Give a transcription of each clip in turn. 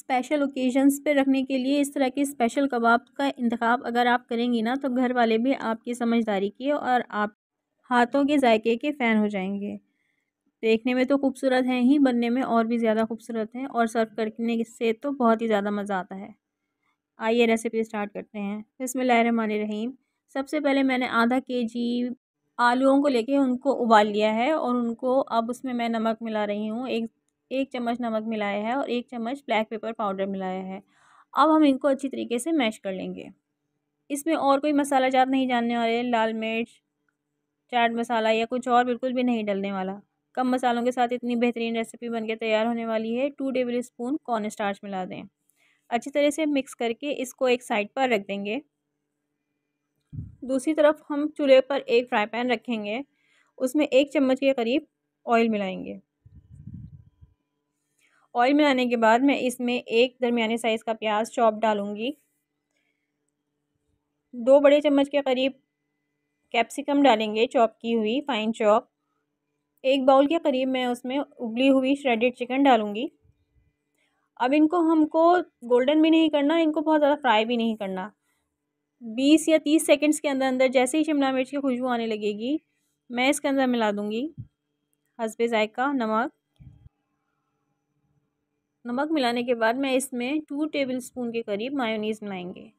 Special occasions पे रखने के लिए इस तरह के स्पेशल कबाब का इंतखब अगर आप करेंगी ना तो घर वाले भी आपकी समझदारी की और आप हाथों के जायके के फ़ैन हो जाएंगे देखने में तो खूबसूरत हैं ही बनने में और भी ज़्यादा खूबसूरत हैं और सर्व करने से तो बहुत ही ज़्यादा मज़ा आता है आइए रेसिपी स्टार्ट करते हैं बसमान रहीम सबसे पहले मैंने आधा के जी आलुओं को लेके उनको उबाल लिया है और उनको अब उसमें मैं नमक मिला रही हूँ एक एक चम्मच नमक मिलाया है और एक चम्मच ब्लैक पेपर पाउडर मिलाया है अब हम इनको अच्छी तरीके से मैश कर लेंगे इसमें और कोई मसाला जात नहीं जानने वाले लाल मिर्च चाट मसाला या कुछ और बिल्कुल भी नहीं डलने वाला कम मसालों के साथ इतनी बेहतरीन रेसिपी बनके तैयार होने वाली है two tablespoon corn starch मिला दें अच्छी तरह से मिक्स करके इसको एक साइड पर रख देंगे दूसरी तरफ हम चूल्हे पर एक फ्राई पैन रखेंगे उसमें एक चम्मच के करीब ऑयल मिलाएंगे ऑयल मिलाने के बाद मैं इसमें एक दरमियाने साइज़ का प्याज चॉप डालूँगी दो बड़े चम्मच के करीब कैप्सिकम डालेंगे चॉप की हुई फाइन चॉप एक बाउल के करीब मैं उसमें उबली हुई श्रेडेड चिकन डालूँगी अब इनको हमको गोल्डन भी नहीं करना इनको बहुत ज़्यादा फ्राई भी नहीं करना बीस या तीस सेकेंड्स के अंदर अंदर जैसे ही शिमला मिर्च की खुशबू आने लगेगी मैं इसके अंदर मिला दूँगी हसबे जायका नमक नमक मिलाने के बाद मैं इसमें टू टेबल स्पून के करीब मायोनीज़ मिलाएंगे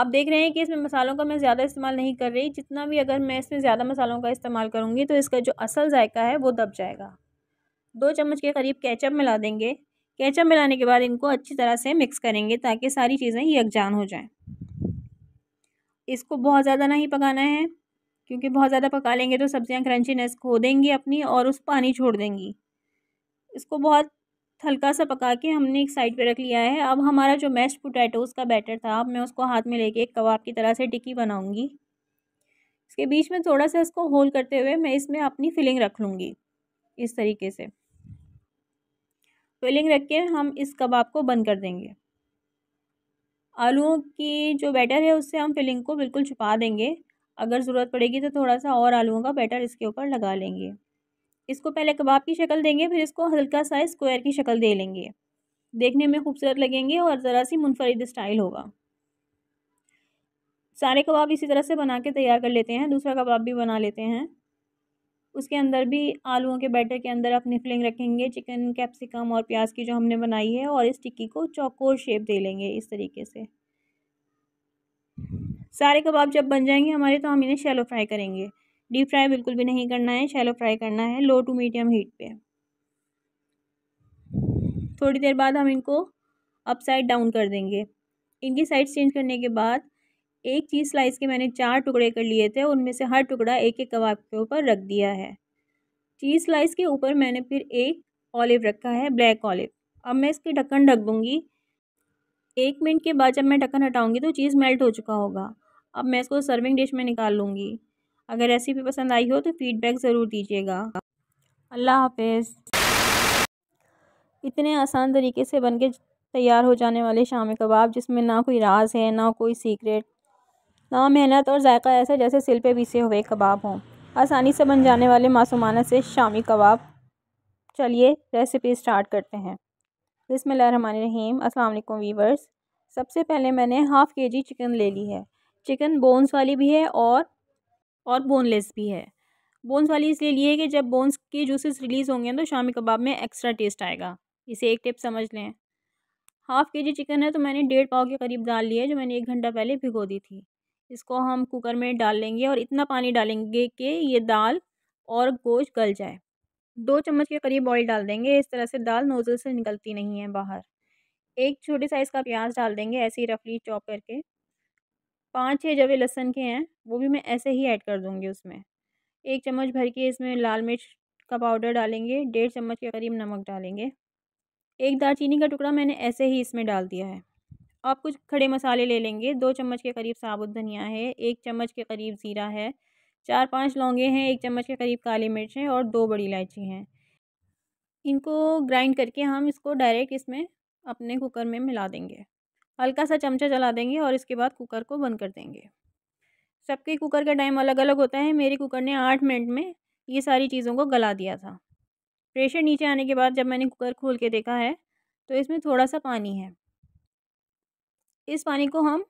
आप देख रहे हैं कि इसमें मसालों का मैं ज़्यादा इस्तेमाल नहीं कर रही जितना भी अगर मैं इसमें ज़्यादा मसालों का इस्तेमाल करूँगी तो इसका जो असल जायका है वो दब जाएगा दो चम्मच के करीब कैचअप मिला देंगे कैचअप मिलाने के बाद इनको अच्छी तरह से मिक्स करेंगे ताकि सारी चीज़ें यकजान हो जाएँ इसको बहुत ज़्यादा नहीं पकाना है क्योंकि बहुत ज़्यादा पका लेंगे तो सब्ज़ियाँ क्रंचीनेस खो देंगी अपनी और उस पानी छोड़ देंगी इसको बहुत हल्का सा पका के हमने एक साइड पे रख लिया है अब हमारा जो मैश पोटैटोज़ का बैटर था अब मैं उसको हाथ में लेके एक कबाब की तरह से टिक्की बनाऊँगी इसके बीच में थोड़ा सा इसको होल करते हुए मैं इसमें अपनी फिलिंग रख लूँगी इस तरीके से फिलिंग रख के हम इस कबाब को बंद कर देंगे आलूओं की जो बैटर है उससे हम फिलिंग को बिल्कुल छुपा देंगे अगर ज़रूरत पड़ेगी तो थोड़ा सा और आलूओं का बैटर इसके ऊपर लगा लेंगे इसको पहले कबाब की शक्ल देंगे फिर इसको हल्का सा स्क्वायर की शक्ल दे लेंगे देखने में खूबसूरत लगेंगे और ज़रा सी मुनफरद स्टाइल होगा सारे कबाब इसी तरह से बना के तैयार कर लेते हैं दूसरा कबाब भी बना लेते हैं उसके अंदर भी आलूओं के बैटर के अंदर अपनी फिलिंग रखेंगे चिकन कैप्सिकम और प्याज की जो हमने बनाई है और इस टिक्की को चौकोर शेप दे लेंगे इस तरीके से हम्म। सारे कबाब जब बन जाएंगे हमारे तो हम इन्हें शैलो फ्राई करेंगे डीप फ्राई बिल्कुल भी नहीं करना है शैलो फ्राई करना है लो टू मीडियम हीट पे थोड़ी देर बाद हम इनको अपसाइड डाउन कर देंगे इनकी साइड चेंज करने के बाद एक चीज़ स्लाइस के मैंने चार टुकड़े कर लिए थे उनमें से हर टुकड़ा एक एक कबाब के ऊपर रख दिया है चीज़ स्लाइस के ऊपर मैंने फिर एक ऑलिव रखा है ब्लैक ऑलिव अब मैं इसके ढक्कन ढक दूँगी एक मिनट के बाद जब मैं ढक्कन हटाऊँगी तो चीज़ मेल्ट हो चुका होगा अब मैं इसको सर्विंग डिश में निकाल लूँगी अगर रेसिपी पसंद आई हो तो फीडबैक ज़रूर दीजिएगा अल्लाह हाफिज़ इतने आसान तरीके से बन के तैयार हो जाने वाले शाम कबाब जिसमें ना कोई राज है ना कोई सीक्रेट ना मेहनत और जायका ऐसा जैसे सिल पे पीसे हुए कबाब हों आसानी से बन जाने वाले मासूमाना से शामी कबाब चलिए रेसिपी स्टार्ट करते हैं इसमें रहीम अस्सलाम वीवर्स सबसे पहले मैंने हाफ़ के जी चिकन ले ली है चिकन बोन्स वाली भी है और और बोनलेस भी है बोन्स वाली इसलिए लिए है कि जब बोन्स के जूसेस रिलीज़ होंगे तो शामी कबाब में एक्स्ट्रा टेस्ट आएगा इसे एक टिप समझ लें हाफ़ के जी चिकन है तो मैंने डेढ़ पाव के करीब डाल लिया है जो मैंने एक घंटा पहले भिगो दी थी इसको हम कुकर में डाल लेंगे और इतना पानी डालेंगे कि ये दाल और गोश्त गल जाए दो चम्मच के करीब ऑयल डाल देंगे इस तरह से दाल नोज़ल से निकलती नहीं है बाहर एक छोटे साइज़ का प्याज डाल देंगे ऐसे ही रफली चॉप करके पाँच छः जवे लहसन के हैं वो भी मैं ऐसे ही ऐड कर दूँगी उसमें एक चम्मच भर के इसमें लाल मिर्च का पाउडर डालेंगे डेढ़ चम्मच के करीब नमक डालेंगे एक चीनी का टुकड़ा मैंने ऐसे ही इसमें डाल दिया है आप कुछ खड़े मसाले ले लेंगे दो चम्मच के करीब साबुत धनिया है एक चम्मच के करीब ज़ीरा है चार पांच लौंगे हैं एक चम्मच के करीब काली मिर्च है और दो बड़ी इलायची हैं इनको ग्राइंड करके हम इसको डायरेक्ट इसमें अपने कुकर में मिला देंगे हल्का सा चमचा चला देंगे और इसके बाद कुकर को बंद कर देंगे सबके कुकर का टाइम अलग अलग होता है मेरे कुकर ने आठ मिनट में ये सारी चीज़ों को गला दिया था प्रेशर नीचे आने के बाद जब मैंने कुकर खोल के देखा है तो इसमें थोड़ा सा पानी है इस पानी को हम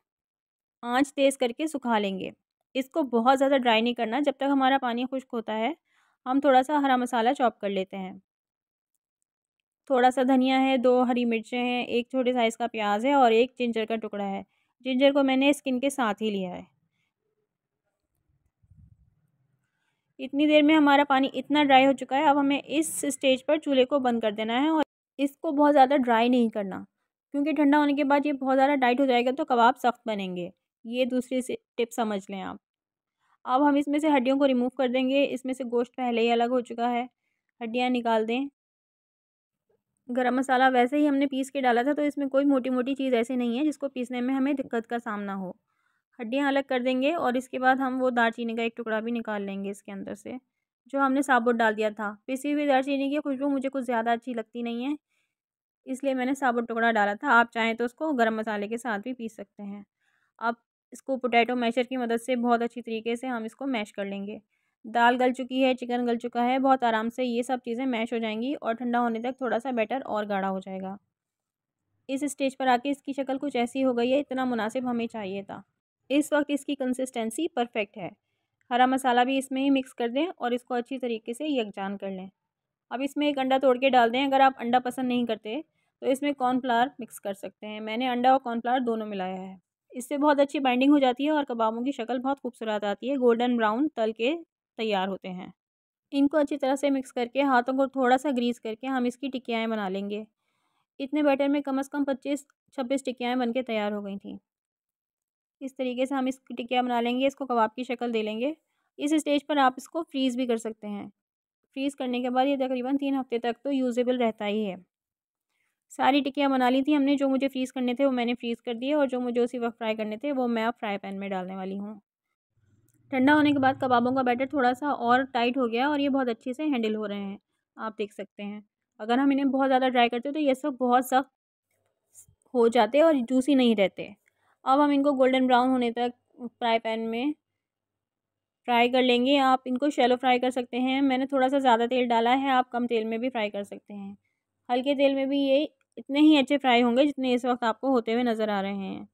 आंच तेज़ करके सुखा लेंगे इसको बहुत ज़्यादा ड्राई नहीं करना जब तक हमारा पानी खुश्क होता है हम थोड़ा सा हरा मसाला चॉप कर लेते हैं थोड़ा सा धनिया है दो हरी मिर्चें हैं एक छोटे साइज़ का प्याज है और एक जिंजर का टुकड़ा है जिंजर को मैंने स्किन के साथ ही लिया है इतनी देर में हमारा पानी इतना ड्राई हो चुका है अब हमें इस स्टेज पर चूल्हे को बंद कर देना है और इसको बहुत ज़्यादा ड्राई नहीं करना क्योंकि ठंडा होने के बाद ये बहुत ज़्यादा टाइट हो जाएगा तो कबाब सख्त बनेंगे ये दूसरी टिप समझ लें आप अब हम इसमें से हड्डियों को रिमूव कर देंगे इसमें से गोश्त पहले ही अलग हो चुका है हड्डियाँ निकाल दें गरम मसाला वैसे ही हमने पीस के डाला था तो इसमें कोई मोटी मोटी चीज़ ऐसी नहीं है जिसको पीसने में हमें दिक्कत का सामना हो हड्डियाँ अलग कर देंगे और इसके बाद हम वो दालचीनी का एक टुकड़ा भी निकाल लेंगे इसके अंदर से जो हमने साबुत डाल दिया था पिसी हुई दालचीनी की खुशबू मुझे कुछ ज़्यादा अच्छी लगती नहीं है इसलिए मैंने साबुत टुकड़ा डाला था आप चाहें तो उसको गर्म मसाले के साथ भी पीस सकते हैं अब इसको पोटैटो मैशर की मदद से बहुत अच्छी तरीके से हम इसको मैश कर लेंगे दाल गल चुकी है चिकन गल चुका है बहुत आराम से ये सब चीज़ें मैश हो जाएंगी और ठंडा होने तक थोड़ा सा बैटर और गाढ़ा हो जाएगा इस स्टेज पर आके इसकी शक्ल कुछ ऐसी हो गई है इतना मुनासिब हमें चाहिए था इस वक्त इसकी कंसिस्टेंसी परफेक्ट है हरा मसाला भी इसमें ही मिक्स कर दें और इसको अच्छी तरीके से यकजान कर लें अब इसमें एक अंडा तोड़ के डाल दें अगर आप अंडा पसंद नहीं करते तो इसमें कॉर्नफ्लावर मिक्स कर सकते हैं मैंने अंडा और कॉर्नफ्लावर दोनों मिलाया है इससे बहुत अच्छी बाइंडिंग हो जाती है और कबाबों की शक्ल बहुत खूबसूरत आती है गोल्डन ब्राउन तल के तैयार होते हैं इनको अच्छी तरह से मिक्स करके हाथों को थोड़ा सा ग्रीस करके हम इसकी टिकियाएँ बना लेंगे इतने बैटर में कम से कम पच्चीस छब्बीस टिकियाएँ बन के तैयार हो गई थी इस तरीके से हम इसकी टिकिया बना लेंगे इसको कबाब की शक्ल दे लेंगे इस स्टेज पर आप इसको फ्रीज़ भी कर सकते हैं फ्रीज़ करने के बाद ये तकरीबन तीन हफ्ते तक तो यूज़ेबल रहता ही है सारी टिकियाँ बना ली थी हमने जो मुझे फ्रीज़ करने थे वो मैंने फ्रीज़ कर दिए और जो मुझे उसी वक्त फ्राई करने थे वो मैं अब फ्राई पैन में डालने वाली हूँ ठंडा होने के बाद कबाबों का बैटर थोड़ा सा और टाइट हो गया और ये बहुत अच्छे से हैंडल हो रहे हैं आप देख सकते हैं अगर हम इन्हें बहुत ज़्यादा ड्राई करते हो तो ये सब बहुत सख्त हो जाते और जूसी नहीं रहते अब हम इनको गोल्डन ब्राउन होने तक फ्राई पैन में फ्राई कर लेंगे आप इनको शेलो फ्राई कर सकते हैं मैंने थोड़ा सा ज़्यादा तेल डाला है आप कम तेल में भी फ्राई कर सकते हैं हल्के तेल में भी ये इतने ही अच्छे फ्राई होंगे जितने इस वक्त आपको होते हुए नज़र आ रहे हैं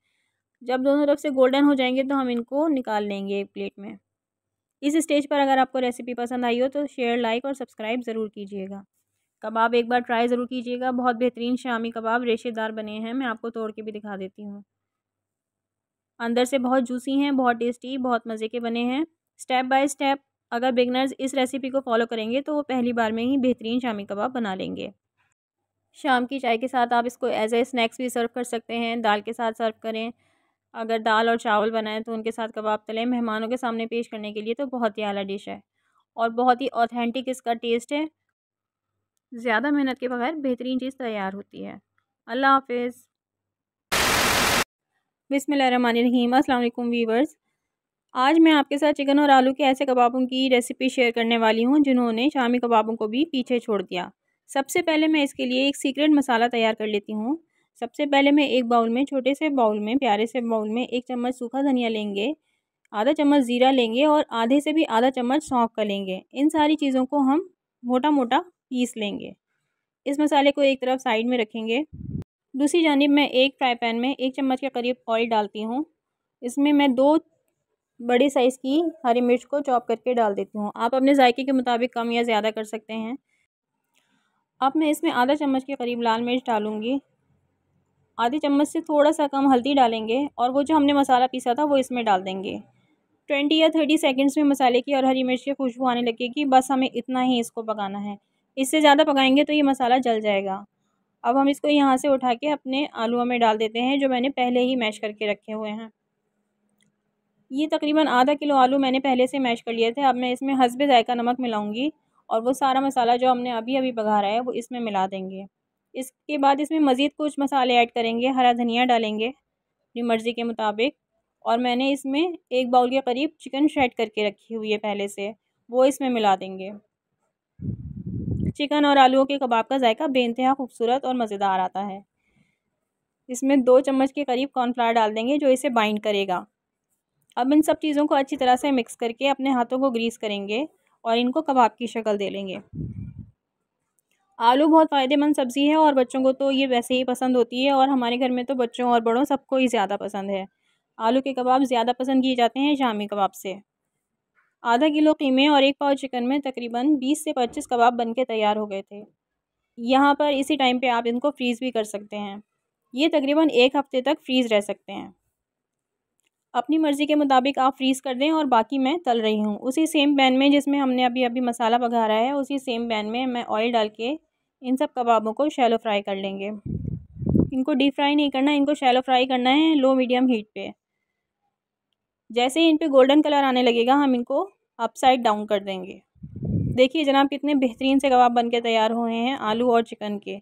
जब दोनों तरफ से गोल्डन हो जाएंगे तो हम इनको निकाल लेंगे एक प्लेट में इस स्टेज पर अगर आपको रेसिपी पसंद आई हो तो शेयर लाइक और सब्सक्राइब ज़रूर कीजिएगा कबाब एक बार ट्राई ज़रूर कीजिएगा बहुत बेहतरीन शामी कबाब रेशेदार बने हैं मैं आपको तोड़ के भी दिखा देती हूँ अंदर से बहुत जूसी हैं बहुत टेस्टी बहुत मज़े के बने हैं स्टेप बाय स्टेप अगर बिगनर्स इस रेसिपी को फॉलो करेंगे तो वो पहली बार में ही बेहतरीन शामी कबाब बना लेंगे शाम की चाय के साथ आप इसको एज ए स्नैक्स भी सर्व कर सकते हैं दाल के साथ सर्व करें अगर दाल और चावल बनाएं तो उनके साथ कबाब तले मेहमानों के सामने पेश करने के लिए तो बहुत ही अला डिश है और बहुत ही ऑथेंटिक इसका टेस्ट है ज़्यादा मेहनत के बगैर बेहतरीन चीज़ तैयार होती है अल्लाह हाफिज़ बिसमीम अल्लाम वीवर्स आज मैं आपके साथ चिकन और आलू के ऐसे कबाबों की रेसिपी शेयर करने वाली हूँ जिन्होंने शामी कबाबों को भी पीछे छोड़ दिया सबसे पहले मैं इसके लिए एक सीक्रेट मसाला तैयार कर लेती हूँ सबसे पहले मैं एक बाउल में छोटे से बाउल में प्यारे से बाउल में एक चम्मच सूखा धनिया लेंगे आधा चम्मच ज़ीरा लेंगे और आधे से भी आधा चम्मच सौंफ का लेंगे इन सारी चीज़ों को हम मोटा मोटा पीस लेंगे इस मसाले को एक तरफ साइड में रखेंगे दूसरी जानब मैं एक फ्राई पैन में एक चम्मच के करीब ऑयल डालती हूँ इसमें मैं दो बड़े साइज़ की हरी मिर्च को चॉप करके डाल देती हूँ आप अपने जायके के मुताबिक कम या ज़्यादा कर सकते हैं अब मैं इसमें आधा चम्मच के करीब लाल मिर्च डालूँगी आधे चम्मच से थोड़ा सा कम हल्दी डालेंगे और वो जो हमने मसाला पीसा था वो इसमें डाल देंगे ट्वेंटी या थर्टी सेकेंड्स में मसाले की और हरी मिर्च की खुशबू आने लगेगी बस हमें इतना ही इसको पकाना है इससे ज़्यादा पकाएंगे तो ये मसाला जल जाएगा अब हम इसको यहाँ से उठा के अपने आलूओं में डाल देते हैं जो मैंने पहले ही मैश करके रखे हुए हैं ये तकरीबन आधा किलो आलू मैंने पहले से मैश कर लिए थे अब मैं इसमें हसबे जायका नमक मिलाऊंगी और वो सारा मसाला जो हमने अभी अभी पका रहा है वो इसमें मिला देंगे इसके बाद इसमें मज़ीद कुछ मसाले ऐड करेंगे हरा धनिया डालेंगे अपनी मर्ज़ी के मुताबिक और मैंने इसमें एक बाउल के करीब चिकन श्रेड करके रखी हुई है पहले से वो इसमें मिला देंगे चिकन और आलूओं के कबाब का जायका बेानतहा खूबसूरत और मज़ेदार आता है इसमें दो चम्मच के करीब कॉर्नफ्लावर डाल देंगे जो इसे बाइंड करेगा अब इन सब चीज़ों को अच्छी तरह से मिक्स करके अपने हाथों को ग्रीस करेंगे और इनको कबाब की शक्ल दे लेंगे आलू बहुत फ़ायदेमंद सब्ज़ी है और बच्चों को तो ये वैसे ही पसंद होती है और हमारे घर में तो बच्चों और बड़ों सबको ही ज़्यादा पसंद है आलू के कबाब ज़्यादा पसंद किए जाते हैं शामी कबाब से आधा किलो कीमे और एक पाव चिकन में तकरीबन बीस से पच्चीस कबाब बन के तैयार हो गए थे यहाँ पर इसी टाइम पे आप इनको फ्रीज़ भी कर सकते हैं ये तकरीबन एक हफ़्ते तक फ्रीज़ रह सकते हैं अपनी मर्ज़ी के मुताबिक आप फ्रीज़ कर दें और बाकी मैं तल रही हूँ उसी सेम पैन में जिसमें हमने अभी अभी मसाला पका रहा है उसी सेम पैन में मैं ऑयल डाल के इन सब कबाबों को शैलो फ्राई कर लेंगे इनको डीप फ्राई नहीं करना इनको शैलो फ्राई करना है लो मीडियम हीट पे जैसे ही इन पर गोल्डन कलर आने लगेगा हम इनको अपसाइड डाउन कर देंगे देखिए जनाब कितने बेहतरीन से कबाब बन के तैयार हुए हैं आलू और चिकन के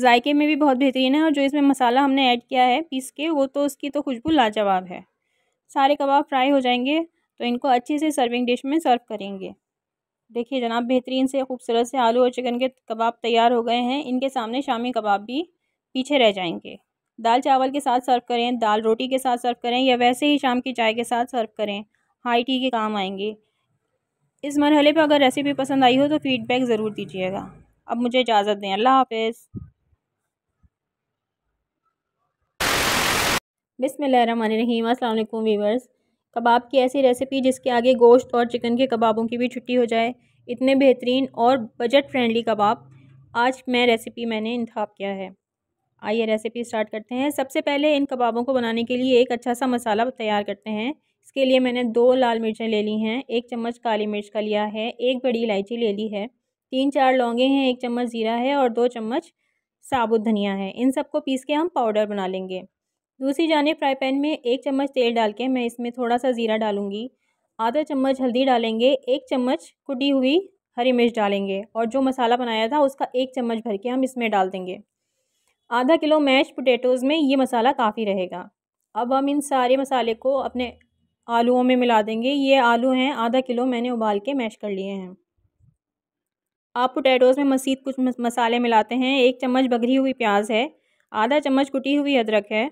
जायके में भी बहुत बेहतरीन है और जो इसमें मसाला हमने ऐड किया है पीस के वो तो उसकी तो खुशबू लाजवाब है सारे कबाब फ्राई हो जाएंगे तो इनको अच्छे से सर्विंग डिश में सर्व करेंगे देखिए जनाब बेहतरीन से खूबसूरत से आलू और चिकन के कबाब तैयार हो गए हैं इनके सामने शामी कबाब भी पीछे रह जाएंगे दाल चावल के साथ सर्व करें दाल रोटी के साथ सर्व करें या वैसे ही शाम की चाय के साथ सर्व करें हाई टी के काम आएंगे इस मरहले पर अगर रेसिपी पसंद आई हो तो फ़ीडबैक ज़रूर दीजिएगा अब मुझे इजाज़त दें अल्लाह हाफिज़ बिसमीम अल्लाम वीवर्स कबाब की ऐसी रेसिपी जिसके आगे गोश्त और चिकन के कबाबों की भी छुट्टी हो जाए इतने बेहतरीन और बजट फ्रेंडली कबाब आज मैं रेसिपी मैंने इंतखब किया है आइए रेसिपी स्टार्ट करते हैं सबसे पहले इन कबाबों को बनाने के लिए एक अच्छा सा मसाला तैयार करते हैं इसके लिए मैंने दो लाल मिर्चें ले ली हैं एक चम्मच काली मिर्च का लिया है एक बड़ी इलायची ले ली है तीन चार लौंगे हैं एक चम्मच ज़ीरा है और दो चम्मच साबुत धनिया है इन सबको पीस के हम पाउडर बना लेंगे दूसरी जाने फ्राई पैन में एक चम्मच तेल डाल के मैं इसमें थोड़ा सा ज़ीरा डालूंगी आधा चम्मच हल्दी डालेंगे एक चम्मच कुटी हुई हरी मिर्च डालेंगे और जो मसाला बनाया था उसका एक चम्मच भर के हम इसमें डाल देंगे आधा किलो मैश पोटैटोज़ में ये मसाला काफ़ी रहेगा अब हम इन सारे मसाले को अपने आलूओं में मिला देंगे ये आलू हैं आधा किलो मैंने उबाल के मैश कर लिए हैं आप पोटैटोज़ में मसीद कुछ मसाले मिलाते हैं एक चम्मच बघरी हुई प्याज है आधा चम्मच कुटी हुई अदरक है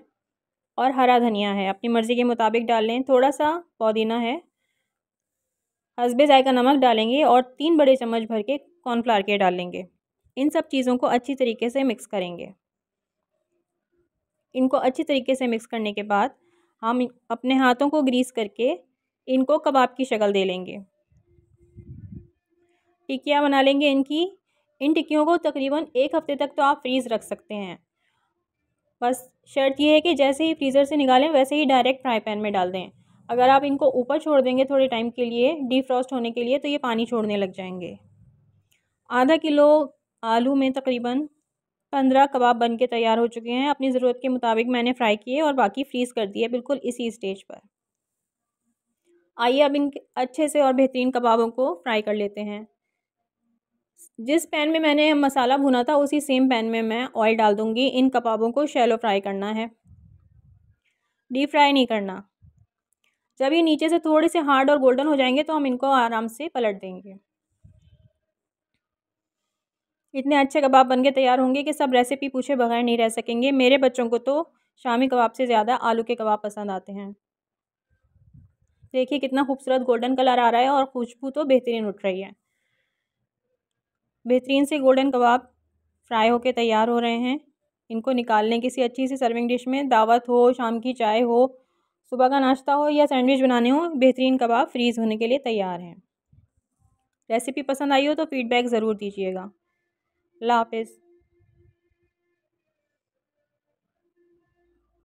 और हरा धनिया है अपनी मर्ज़ी के मुताबिक डाल लें थोड़ा सा पुदीना है हसबे जायका नमक डालेंगे और तीन बड़े चम्मच भर के कॉर्नफ्लावर के डालेंगे इन सब चीज़ों को अच्छी तरीके से मिक्स करेंगे इनको अच्छी तरीके से मिक्स करने के बाद हम अपने हाथों को ग्रीस करके इनको कबाब की शक्ल दे लेंगे टिक्कियाँ बना लेंगे इनकी इन टिक्कियों को तकरीबन एक हफ़्ते तक तो आप फ्रीज़ रख सकते हैं बस शर्त यह है कि जैसे ही फ्रीज़र से निकालें वैसे ही डायरेक्ट फ्राई पैन में डाल दें अगर आप इनको ऊपर छोड़ देंगे थोड़े टाइम के लिए डीफ्रॉस्ट होने के लिए तो ये पानी छोड़ने लग जाएंगे आधा किलो आलू में तकरीबन पंद्रह कबाब बन के तैयार हो चुके हैं अपनी ज़रूरत के मुताबिक मैंने फ्राई किए और बाकी फ्रीज़ कर दिए बिल्कुल इसी स्टेज पर आइए अब इन अच्छे से और बेहतरीन कबाबों को फ्राई कर लेते हैं जिस पैन में मैंने मसाला भुना था उसी सेम पैन में मैं ऑयल डाल दूंगी इन कबाबों को शैलो फ्राई करना है डीप फ्राई नहीं करना जब ये नीचे से थोड़े से हार्ड और गोल्डन हो जाएंगे तो हम इनको आराम से पलट देंगे इतने अच्छे कबाब बन के तैयार होंगे कि सब रेसिपी पूछे बगैर नहीं रह सकेंगे मेरे बच्चों को तो शामी कबाब से ज़्यादा आलू के कबाब पसंद आते हैं देखिए कितना खूबसूरत गोल्डन कलर आ रहा है और खुशबू तो बेहतरीन उठ रही है बेहतरीन से गोल्डन कबाब फ्राई होकर तैयार हो रहे हैं इनको निकाल लें किसी अच्छी सी सर्विंग डिश में दावत हो शाम की चाय हो सुबह का नाश्ता हो या सैंडविच बनाने हो बेहतरीन कबाब फ्रीज़ होने के लिए तैयार हैं रेसिपी पसंद आई हो तो फीडबैक ज़रूर दीजिएगा अल्लाह हाफिज़